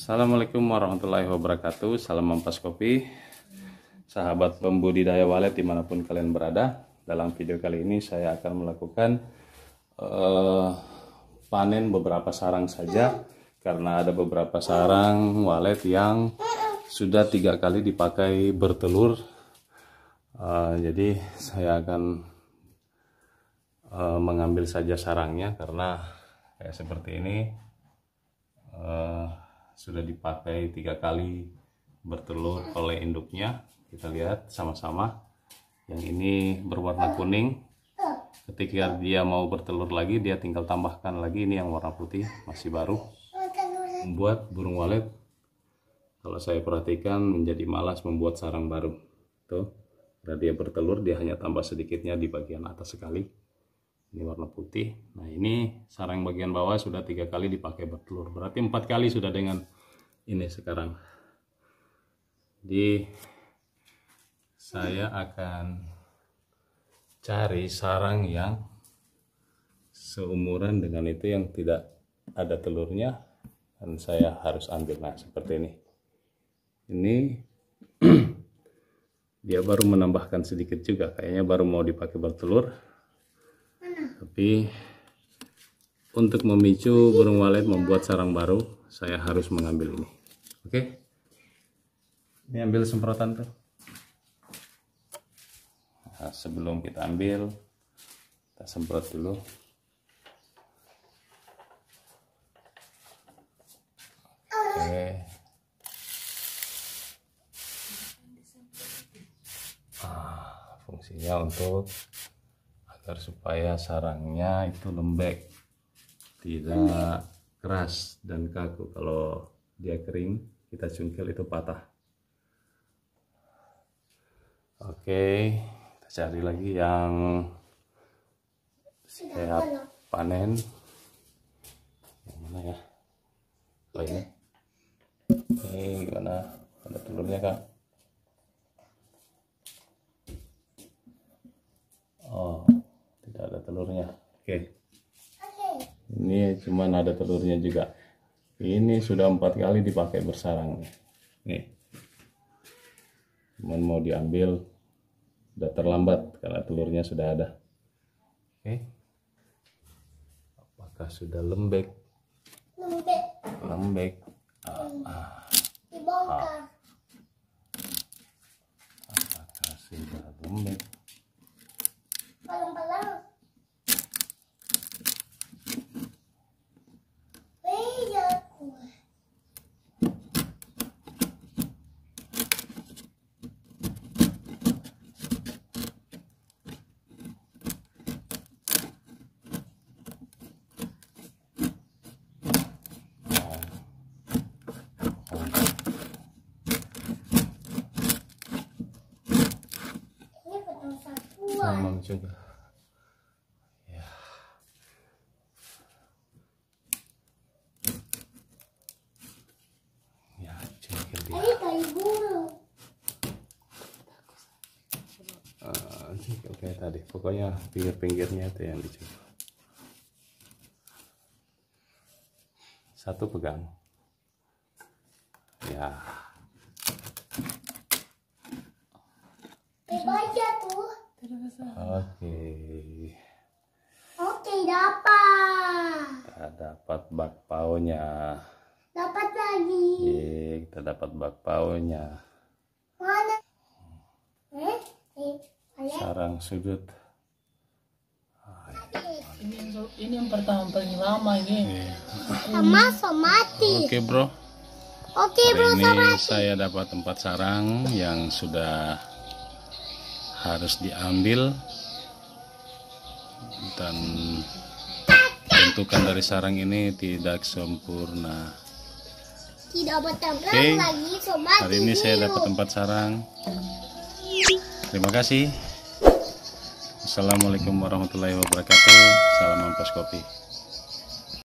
Assalamualaikum warahmatullahi wabarakatuh Salam ampas kopi Sahabat pembudidaya walet dimanapun kalian berada Dalam video kali ini saya akan melakukan uh, Panen beberapa sarang saja Karena ada beberapa sarang walet yang Sudah tiga kali dipakai bertelur uh, Jadi saya akan uh, Mengambil saja sarangnya Karena kayak seperti ini uh, sudah dipakai tiga kali bertelur oleh induknya kita lihat sama-sama yang ini berwarna kuning ketika dia mau bertelur lagi dia tinggal tambahkan lagi ini yang warna putih masih baru membuat burung walet kalau saya perhatikan menjadi malas membuat sarang baru tuh karena dia bertelur dia hanya tambah sedikitnya di bagian atas sekali ini warna putih nah ini sarang bagian bawah sudah tiga kali dipakai bertelur berarti empat kali sudah dengan ini sekarang jadi saya akan cari sarang yang seumuran dengan itu yang tidak ada telurnya dan saya harus ambil nah seperti ini ini dia baru menambahkan sedikit juga kayaknya baru mau dipakai bertelur tapi untuk memicu burung walet membuat sarang baru, saya harus mengambil ini. Oke. Okay? Ini ambil semprotan tuh. Nah, sebelum kita ambil, kita semprot dulu. Oke. Ah, fungsinya untuk agar supaya sarangnya itu lembek tidak keras dan kaku kalau dia kering kita cungkil itu patah oke kita cari lagi yang siap panen yang mana ya oh ini ini gimana ada telurnya kak oh Oke. Okay. Ini cuman ada telurnya juga. Ini sudah empat kali dipakai bersarang. Nih. Cuman mau diambil udah terlambat karena telurnya sudah ada. Oke. Okay. Apakah sudah lembek? Lembek. Lembek. Ah, hmm. ah. Dibongkar. Ah. Apakah sudah lembek? juga ya ya cuekin dia uh, tadi pokoknya pinggir-pinggirnya itu yang dicoba satu pegang ya Baca tuh Oke. Oke, dapat. Kita dapat bakpaonya. Dapat lagi. Ye, iya, kita dapat bakpaonya. Mana? Eh, eh, Sarang sudut. Ini, ini yang pertama paling lama ini. Sama somati. Oke okay, bro. Oke okay, bro ini somati. Saya dapat empat sarang yang sudah harus diambil dan bentukan dari sarang ini tidak sempurna tidak okay. lagi hari ini saya dapat tempat sarang terima kasih Assalamualaikum warahmatullahi wabarakatuh salam ampas kopi